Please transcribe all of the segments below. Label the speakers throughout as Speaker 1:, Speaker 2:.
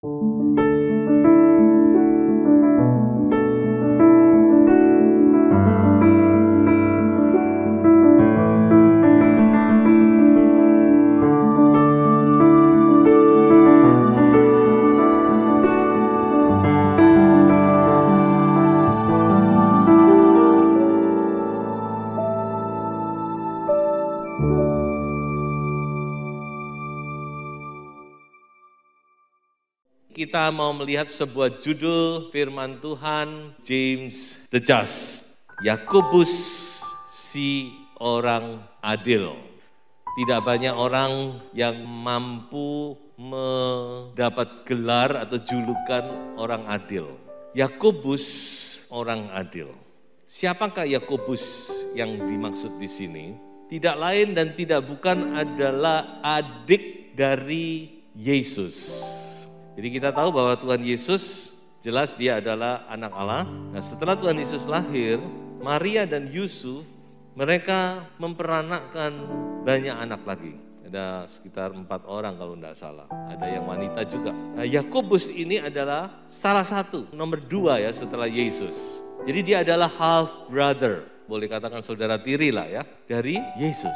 Speaker 1: Thank you. kita mau melihat sebuah judul firman Tuhan James the Just. Yakobus si orang adil. Tidak banyak orang yang mampu mendapat gelar atau julukan orang adil. Yakobus orang adil. Siapakah Yakobus yang dimaksud di sini? Tidak lain dan tidak bukan adalah adik dari Yesus. Jadi kita tahu bahwa Tuhan Yesus jelas dia adalah anak Allah. Nah setelah Tuhan Yesus lahir, Maria dan Yusuf mereka memperanakkan banyak anak lagi. Ada sekitar empat orang kalau tidak salah. Ada yang wanita juga. Nah, Yakobus ini adalah salah satu, nomor dua ya setelah Yesus. Jadi dia adalah half brother, boleh katakan saudara tiri lah ya, dari Yesus.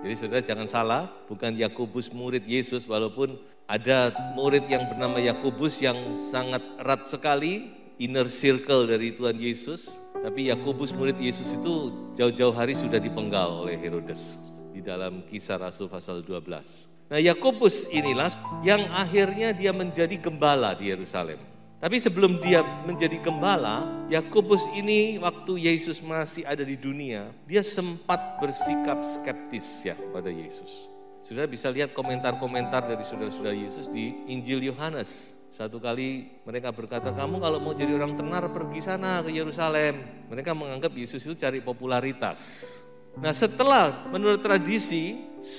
Speaker 1: Jadi saudara jangan salah, bukan Yakobus murid Yesus walaupun ada murid yang bernama Yakobus yang sangat erat sekali inner circle dari Tuhan Yesus. Tapi Yakobus murid Yesus itu jauh-jauh hari sudah dipenggal oleh Herodes di dalam kisah Rasul pasal 12. Nah Yakobus inilah yang akhirnya dia menjadi gembala di Yerusalem. Tapi sebelum dia menjadi gembala, Yakobus ini waktu Yesus masih ada di dunia, dia sempat bersikap skeptis ya pada Yesus. Sudah bisa lihat komentar-komentar dari saudara-saudara Yesus di Injil Yohanes. Satu kali mereka berkata, kamu kalau mau jadi orang tenar pergi sana ke Yerusalem. Mereka menganggap Yesus itu cari popularitas. Nah setelah menurut tradisi,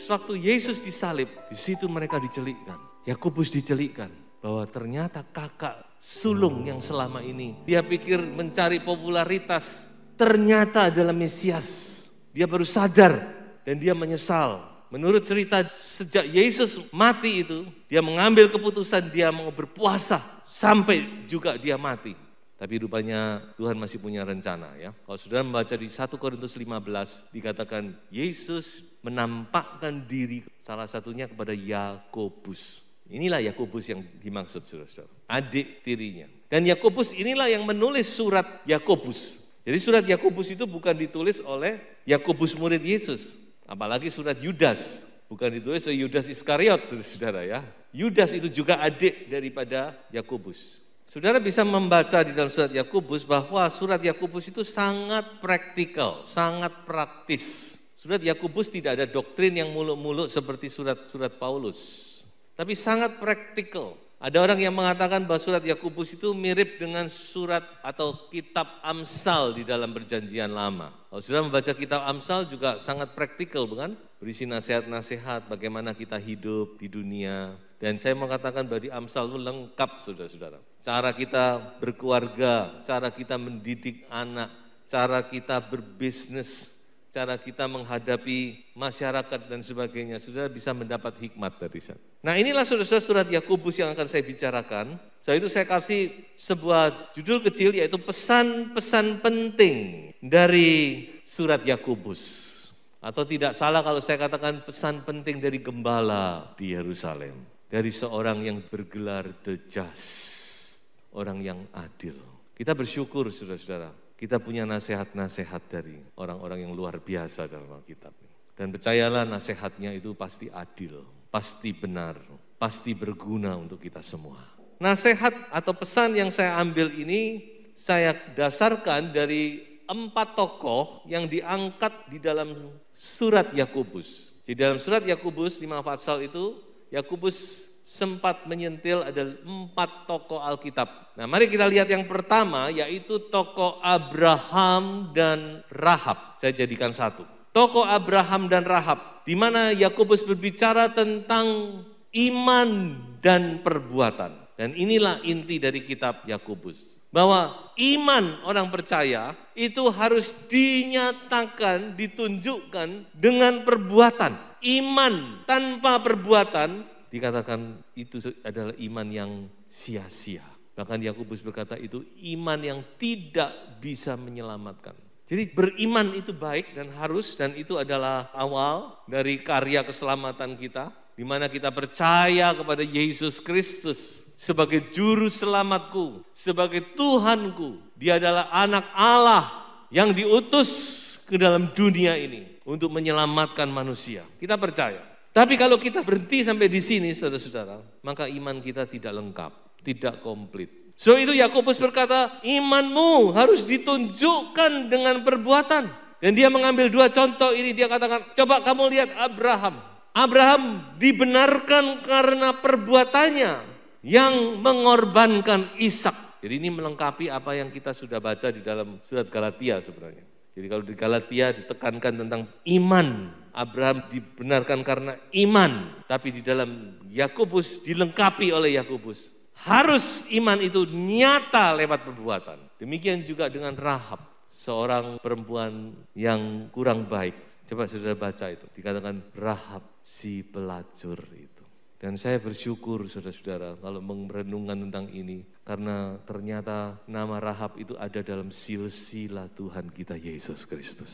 Speaker 1: waktu Yesus disalib, di situ mereka dicelikkan. Yakobus dicelikkan bahwa ternyata kakak sulung yang selama ini dia pikir mencari popularitas ternyata adalah Mesias. Dia baru sadar dan dia menyesal menurut cerita sejak Yesus mati itu, dia mengambil keputusan dia mau berpuasa sampai juga dia mati. Tapi rupanya Tuhan masih punya rencana ya. Kalau saudara membaca di 1 Korintus 15 dikatakan Yesus menampakkan diri salah satunya kepada Yakobus. Inilah Yakobus yang dimaksud saudara-saudara, adik tirinya. Dan Yakobus inilah yang menulis surat Yakobus. Jadi surat Yakobus itu bukan ditulis oleh Yakobus murid Yesus, Apalagi surat Yudas, bukan ditulis Yudas Iskariot, saudara ya. Yudas itu juga adik daripada Yakobus. Saudara bisa membaca di dalam surat Yakobus bahwa surat Yakobus itu sangat praktikal, sangat praktis. Surat Yakobus tidak ada doktrin yang muluk-muluk seperti surat-surat Paulus, tapi sangat praktikal. Ada orang yang mengatakan bahwa surat Yakubus itu mirip dengan surat atau kitab Amsal di dalam perjanjian lama. Kalau sudah membaca kitab Amsal juga sangat praktikal bukan? Berisi nasihat-nasihat bagaimana kita hidup di dunia. Dan saya mengatakan bahwa di Amsal itu lengkap saudara-saudara. Cara kita berkeluarga, cara kita mendidik anak, cara kita berbisnis, cara kita menghadapi masyarakat dan sebagainya, sudah bisa mendapat hikmat dari sana. Nah inilah saudara-saudara surat Yakobus yang akan saya bicarakan. Saya so, itu saya kasih sebuah judul kecil yaitu pesan-pesan penting dari surat Yakobus. Atau tidak salah kalau saya katakan pesan penting dari gembala di Yerusalem. Dari seorang yang bergelar the just, orang yang adil. Kita bersyukur saudara-saudara kita punya nasihat-nasihat dari orang-orang yang luar biasa dalam Alkitab. Dan percayalah nasihatnya itu pasti adil, pasti benar, pasti berguna untuk kita semua. Nasihat atau pesan yang saya ambil ini saya dasarkan dari empat tokoh yang diangkat di dalam surat Yakubus. Di dalam surat Yakubus 5 pasal itu Yakubus sempat menyentil ada empat toko Alkitab. Nah mari kita lihat yang pertama yaitu toko Abraham dan Rahab. Saya jadikan satu. toko Abraham dan Rahab di mana Yakobus berbicara tentang iman dan perbuatan. Dan inilah inti dari kitab Yakobus. Bahwa iman orang percaya itu harus dinyatakan, ditunjukkan dengan perbuatan. Iman tanpa perbuatan dikatakan itu adalah iman yang sia-sia. Bahkan Yakobus berkata itu iman yang tidak bisa menyelamatkan. Jadi beriman itu baik dan harus dan itu adalah awal dari karya keselamatan kita di mana kita percaya kepada Yesus Kristus sebagai juru selamatku, sebagai Tuhanku. Dia adalah anak Allah yang diutus ke dalam dunia ini untuk menyelamatkan manusia. Kita percaya. Tapi kalau kita berhenti sampai di sini saudara-saudara, maka iman kita tidak lengkap, tidak komplit. So itu Yakobus berkata, imanmu harus ditunjukkan dengan perbuatan. Dan dia mengambil dua contoh ini, dia katakan, coba kamu lihat Abraham. Abraham dibenarkan karena perbuatannya yang mengorbankan Ishak. Jadi ini melengkapi apa yang kita sudah baca di dalam surat Galatia sebenarnya. Jadi kalau di Galatia ditekankan tentang iman Abraham dibenarkan karena iman, tapi di dalam Yakobus dilengkapi oleh Yakobus. Harus iman itu nyata lewat perbuatan. Demikian juga dengan Rahab, seorang perempuan yang kurang baik. Coba saudara baca itu, dikatakan Rahab si pelacur itu. Dan saya bersyukur saudara-saudara kalau merenungkan tentang ini. Karena ternyata nama Rahab itu ada dalam silsilah Tuhan kita Yesus Kristus.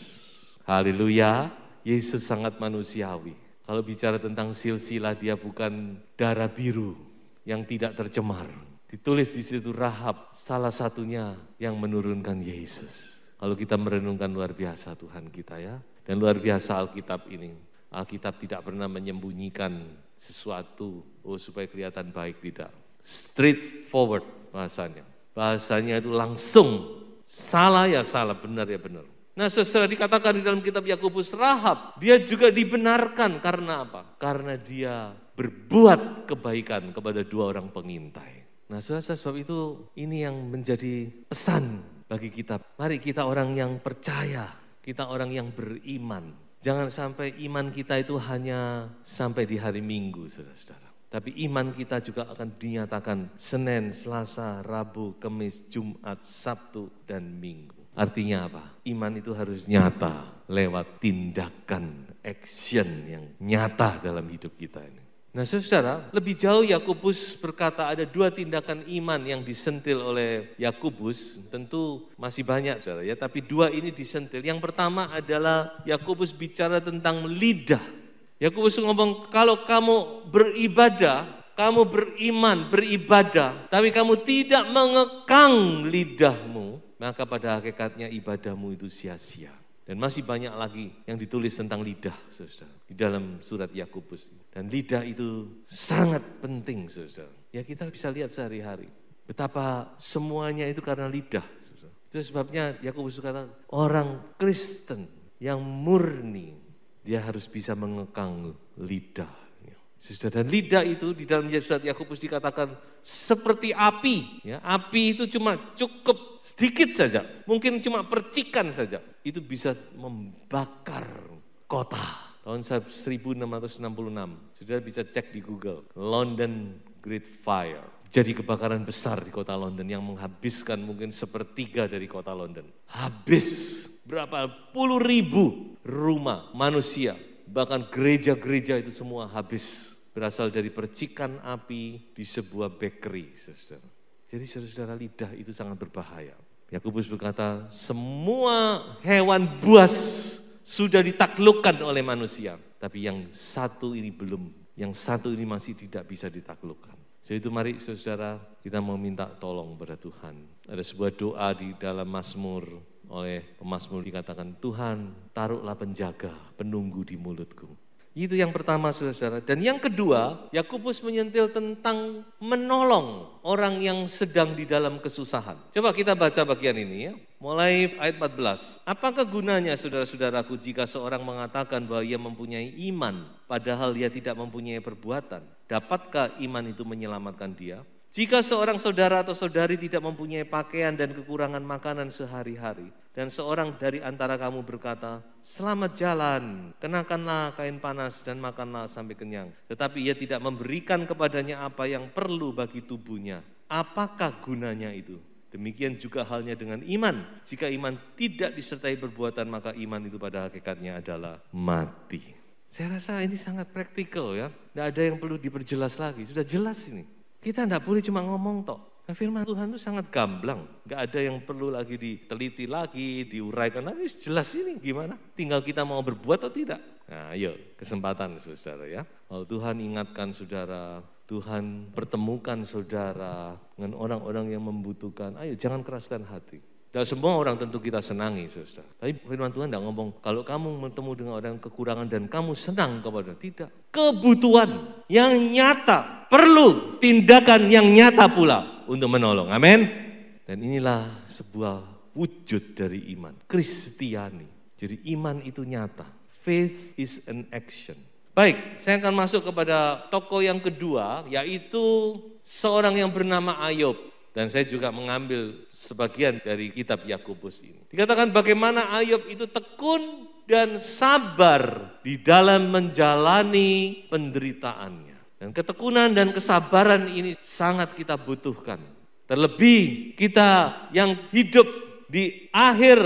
Speaker 1: Haleluya. Yesus sangat manusiawi. Kalau bicara tentang silsilah dia bukan darah biru yang tidak tercemar. Ditulis di situ Rahab salah satunya yang menurunkan Yesus. Kalau kita merenungkan luar biasa Tuhan kita ya. Dan luar biasa Alkitab ini. Alkitab tidak pernah menyembunyikan sesuatu oh supaya kelihatan baik tidak. Straightforward bahasanya. Bahasanya itu langsung salah ya salah, benar ya benar. Nah, sesudah dikatakan di dalam kitab Yakobus Rahab, dia juga dibenarkan karena apa? Karena dia berbuat kebaikan kepada dua orang pengintai. Nah, sesudah sebab itu ini yang menjadi pesan bagi kita. Mari kita orang yang percaya, kita orang yang beriman. Jangan sampai iman kita itu hanya sampai di hari Minggu, saudara-saudara. Tapi iman kita juga akan dinyatakan Senin, Selasa, Rabu, Kamis, Jumat, Sabtu, dan Minggu. Artinya apa? Iman itu harus nyata lewat tindakan, action yang nyata dalam hidup kita ini. Nah saudara, lebih jauh Yakobus berkata ada dua tindakan iman yang disentil oleh Yakobus. Tentu masih banyak saudara ya, tapi dua ini disentil. Yang pertama adalah Yakobus bicara tentang lidah. Yakobus ngomong kalau kamu beribadah, kamu beriman, beribadah, tapi kamu tidak mengekang lidahmu, maka pada hakikatnya ibadahmu itu sia-sia. Dan masih banyak lagi yang ditulis tentang lidah, saudara, di dalam surat Yakobus. Dan lidah itu sangat penting, saudara. Ya kita bisa lihat sehari-hari betapa semuanya itu karena lidah, Itu sebabnya Yakobus kata orang Kristen yang murni dia harus bisa mengekang lidah Saudara, dan lidah itu di dalam surat Yakobus dikatakan seperti api. Ya, api itu cuma cukup sedikit saja, mungkin cuma percikan saja. Itu bisa membakar kota. Tahun 1666, sudah bisa cek di Google, London Great Fire. Jadi kebakaran besar di kota London yang menghabiskan mungkin sepertiga dari kota London. Habis berapa puluh ribu rumah manusia bahkan gereja-gereja itu semua habis berasal dari percikan api di sebuah bakery, saudara. Jadi saudara saudara lidah itu sangat berbahaya. Yakobus berkata, semua hewan buas sudah ditaklukkan oleh manusia, tapi yang satu ini belum, yang satu ini masih tidak bisa ditaklukkan. Jadi itu mari saudara kita meminta tolong kepada Tuhan. Ada sebuah doa di dalam Mazmur oleh pemazmur dikatakan Tuhan taruhlah penjaga penunggu di mulutku. Itu yang pertama saudara-saudara. Dan yang kedua Yakubus menyentil tentang menolong orang yang sedang di dalam kesusahan. Coba kita baca bagian ini ya. Mulai ayat 14. Apakah gunanya saudara-saudaraku jika seorang mengatakan bahwa ia mempunyai iman padahal ia tidak mempunyai perbuatan? Dapatkah iman itu menyelamatkan dia? Jika seorang saudara atau saudari tidak mempunyai pakaian dan kekurangan makanan sehari-hari, dan seorang dari antara kamu berkata, "Selamat jalan, kenakanlah kain panas dan makanlah sampai kenyang," tetapi ia tidak memberikan kepadanya apa yang perlu bagi tubuhnya, apakah gunanya itu? Demikian juga halnya dengan iman. Jika iman tidak disertai perbuatan, maka iman itu pada hakikatnya adalah mati. Saya rasa ini sangat praktikal ya. Tidak ada yang perlu diperjelas lagi. Sudah jelas ini. Kita tidak boleh cuma ngomong toh. Nah, firman Tuhan itu sangat gamblang, nggak ada yang perlu lagi diteliti lagi, diuraikan lagi, jelas ini gimana. Tinggal kita mau berbuat atau tidak. Nah, ayo kesempatan saudara ya. Kalau Tuhan ingatkan saudara, Tuhan pertemukan saudara dengan orang-orang yang membutuhkan. Ayo jangan keraskan hati. Dan semua orang tentu kita senangi, saudara. Tapi firman Tuhan tidak ngomong, kalau kamu bertemu dengan orang kekurangan dan kamu senang kepada tidak. Kebutuhan yang nyata perlu tindakan yang nyata pula untuk menolong. Amin. Dan inilah sebuah wujud dari iman. Kristiani. Jadi iman itu nyata. Faith is an action. Baik, saya akan masuk kepada tokoh yang kedua, yaitu seorang yang bernama Ayub. Dan saya juga mengambil sebagian dari kitab Yakobus ini. Dikatakan bagaimana Ayub itu tekun dan sabar di dalam menjalani penderitaan. Dan ketekunan dan kesabaran ini sangat kita butuhkan. Terlebih kita yang hidup di akhir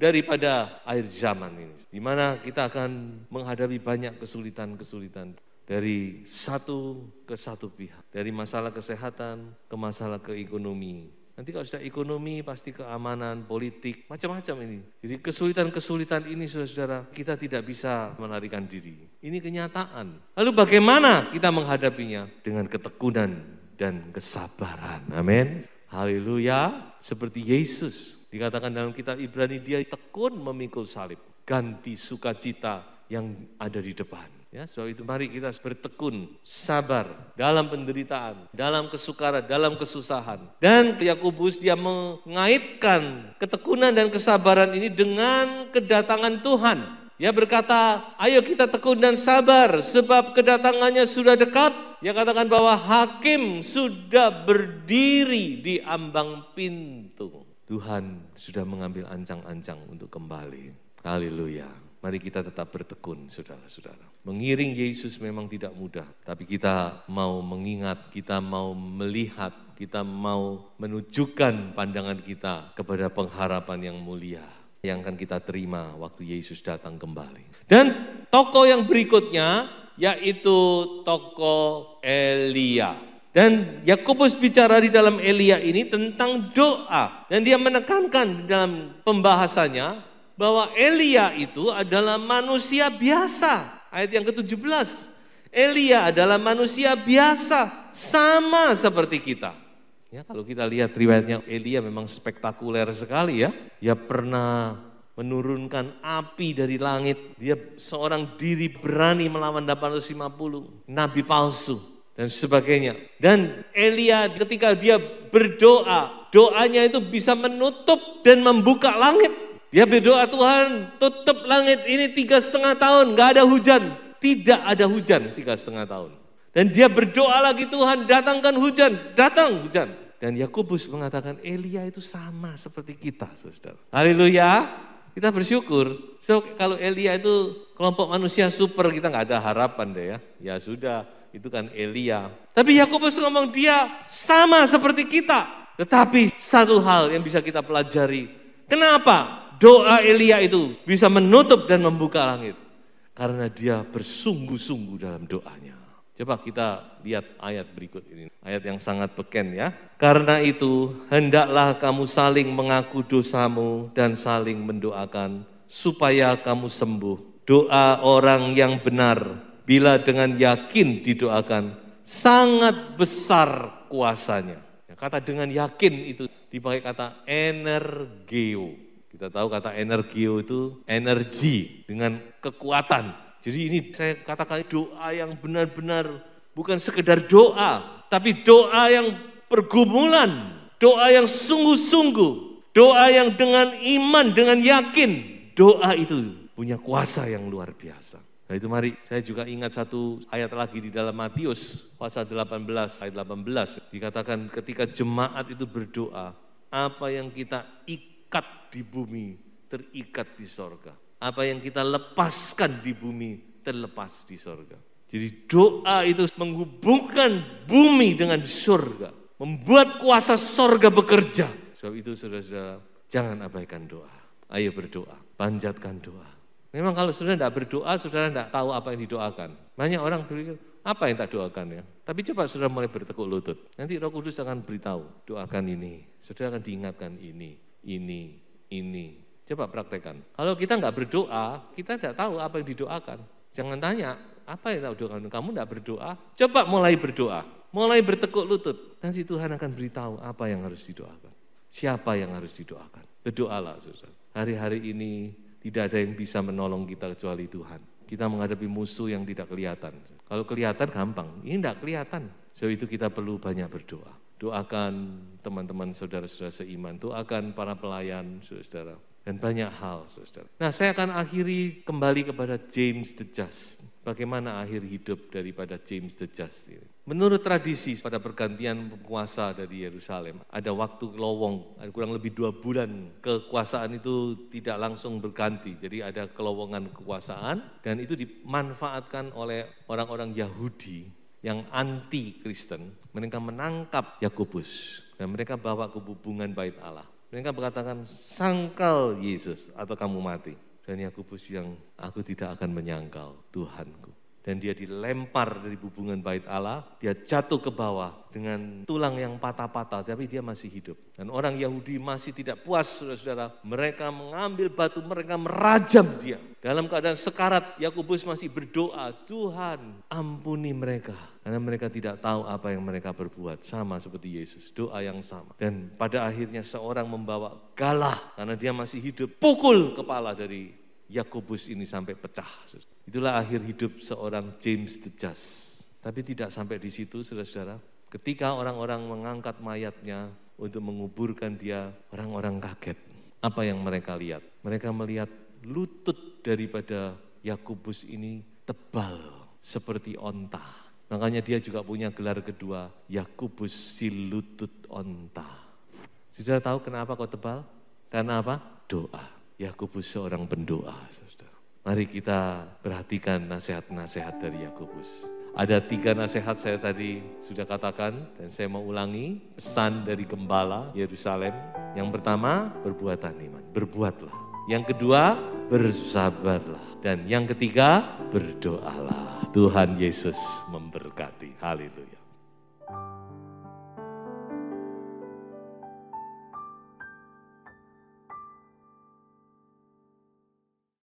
Speaker 1: daripada akhir zaman ini. Di mana kita akan menghadapi banyak kesulitan-kesulitan dari satu ke satu pihak. Dari masalah kesehatan ke masalah keekonomi, Nanti kalau sudah ekonomi pasti keamanan, politik, macam-macam ini. Jadi kesulitan-kesulitan ini saudara-saudara kita tidak bisa melarikan diri. Ini kenyataan. Lalu bagaimana kita menghadapinya? Dengan ketekunan dan kesabaran. Amin. Haleluya. Seperti Yesus dikatakan dalam kitab Ibrani dia tekun memikul salib. Ganti sukacita yang ada di depan. Ya, sebab itu mari kita bertekun, sabar dalam penderitaan, dalam kesukaran, dalam kesusahan. Dan Yakobus dia mengaitkan ketekunan dan kesabaran ini dengan kedatangan Tuhan. ya berkata, ayo kita tekun dan sabar sebab kedatangannya sudah dekat. Dia katakan bahwa hakim sudah berdiri di ambang pintu. Tuhan sudah mengambil ancang-ancang untuk kembali. Haleluya. Mari kita tetap bertekun, saudara-saudara. Mengiring Yesus memang tidak mudah, tapi kita mau mengingat, kita mau melihat, kita mau menunjukkan pandangan kita kepada pengharapan yang mulia yang akan kita terima waktu Yesus datang kembali. Dan tokoh yang berikutnya yaitu tokoh Elia. Dan Yakobus bicara di dalam Elia ini tentang doa dan dia menekankan dalam pembahasannya bahwa Elia itu adalah manusia biasa. Ayat yang ke-17. Elia adalah manusia biasa, sama seperti kita. Ya, kalau kita lihat riwayatnya Elia memang spektakuler sekali ya. Dia pernah menurunkan api dari langit. Dia seorang diri berani melawan 850 nabi palsu dan sebagainya. Dan Elia ketika dia berdoa, doanya itu bisa menutup dan membuka langit. Dia berdoa Tuhan tutup langit ini tiga setengah tahun gak ada hujan. Tidak ada hujan tiga setengah tahun. Dan dia berdoa lagi Tuhan datangkan hujan, datang hujan. Dan Yakobus mengatakan Elia itu sama seperti kita, saudara. Haleluya. Kita bersyukur. So, kalau Elia itu kelompok manusia super kita nggak ada harapan deh ya. Ya sudah, itu kan Elia. Tapi Yakobus ngomong dia sama seperti kita. Tetapi satu hal yang bisa kita pelajari. Kenapa? Doa Elia itu bisa menutup dan membuka langit karena dia bersungguh-sungguh dalam doanya. Coba kita lihat ayat berikut ini, ayat yang sangat beken ya. Karena itu, hendaklah kamu saling mengaku dosamu dan saling mendoakan, supaya kamu sembuh. Doa orang yang benar, bila dengan yakin didoakan, sangat besar kuasanya. Ya, kata dengan yakin itu dipakai kata energeo. Kita tahu kata energio itu energi dengan kekuatan. Jadi ini saya katakan doa yang benar-benar bukan sekedar doa, tapi doa yang pergumulan, doa yang sungguh-sungguh, doa yang dengan iman, dengan yakin. Doa itu punya kuasa yang luar biasa. Nah itu mari saya juga ingat satu ayat lagi di dalam Matius pasal 18 ayat 18 dikatakan ketika jemaat itu berdoa apa yang kita ikut terikat di bumi, terikat di sorga. Apa yang kita lepaskan di bumi, terlepas di sorga. Jadi doa itu menghubungkan bumi dengan sorga, Membuat kuasa sorga bekerja. Sebab itu saudara-saudara, jangan abaikan doa. Ayo berdoa, panjatkan doa. Memang kalau saudara tidak berdoa, saudara tidak tahu apa yang didoakan. Banyak orang berpikir, apa yang tak doakan ya? Tapi coba saudara mulai bertekuk lutut. Nanti roh kudus akan beritahu, doakan ini. Saudara akan diingatkan ini ini, ini. Coba praktekkan. Kalau kita nggak berdoa, kita nggak tahu apa yang didoakan. Jangan tanya, apa yang tahu doakan? Kamu nggak berdoa? Coba mulai berdoa, mulai bertekuk lutut. Nanti Tuhan akan beritahu apa yang harus didoakan. Siapa yang harus didoakan. Berdoalah, saudara. Hari-hari ini tidak ada yang bisa menolong kita kecuali Tuhan. Kita menghadapi musuh yang tidak kelihatan. Kalau kelihatan gampang, ini tidak kelihatan. So itu kita perlu banyak berdoa doakan teman-teman saudara-saudara seiman, doakan para pelayan saudara-saudara dan banyak hal saudara. Nah saya akan akhiri kembali kepada James the Just. Bagaimana akhir hidup daripada James the Just ini. Menurut tradisi pada pergantian penguasa dari Yerusalem, ada waktu lowong, ada kurang lebih dua bulan kekuasaan itu tidak langsung berganti. Jadi ada kelowongan kekuasaan dan itu dimanfaatkan oleh orang-orang Yahudi yang anti Kristen, mereka menangkap Yakobus dan mereka bawa ke hubungan bait Allah. Mereka berkatakan, sangkal Yesus atau kamu mati. Dan Yakobus yang aku tidak akan menyangkal Tuhanku dan dia dilempar dari hubungan bait Allah, dia jatuh ke bawah dengan tulang yang patah-patah, tapi dia masih hidup. Dan orang Yahudi masih tidak puas, saudara-saudara. Mereka mengambil batu, mereka merajam dia. Dalam keadaan sekarat, Yakobus masih berdoa, Tuhan ampuni mereka. Karena mereka tidak tahu apa yang mereka berbuat. Sama seperti Yesus, doa yang sama. Dan pada akhirnya seorang membawa galah, karena dia masih hidup, pukul kepala dari Yakobus ini sampai pecah. Itulah akhir hidup seorang James the Just. Tapi tidak sampai di situ, saudara-saudara. Ketika orang-orang mengangkat mayatnya untuk menguburkan dia, orang-orang kaget. Apa yang mereka lihat? Mereka melihat lutut daripada Yakobus ini tebal seperti onta. Makanya dia juga punya gelar kedua, Yakobus si lutut onta. Saudara tahu kenapa kok tebal? Karena apa? Doa. Ya, Yakobus seorang pendoa, saudara. Mari kita perhatikan nasihat-nasihat dari Yakobus. Ada tiga nasihat saya tadi sudah katakan dan saya mau ulangi pesan dari gembala Yerusalem. Yang pertama perbuatan iman, berbuatlah. Yang kedua bersabarlah dan yang ketiga berdoalah. Tuhan Yesus memberkati. Haleluya.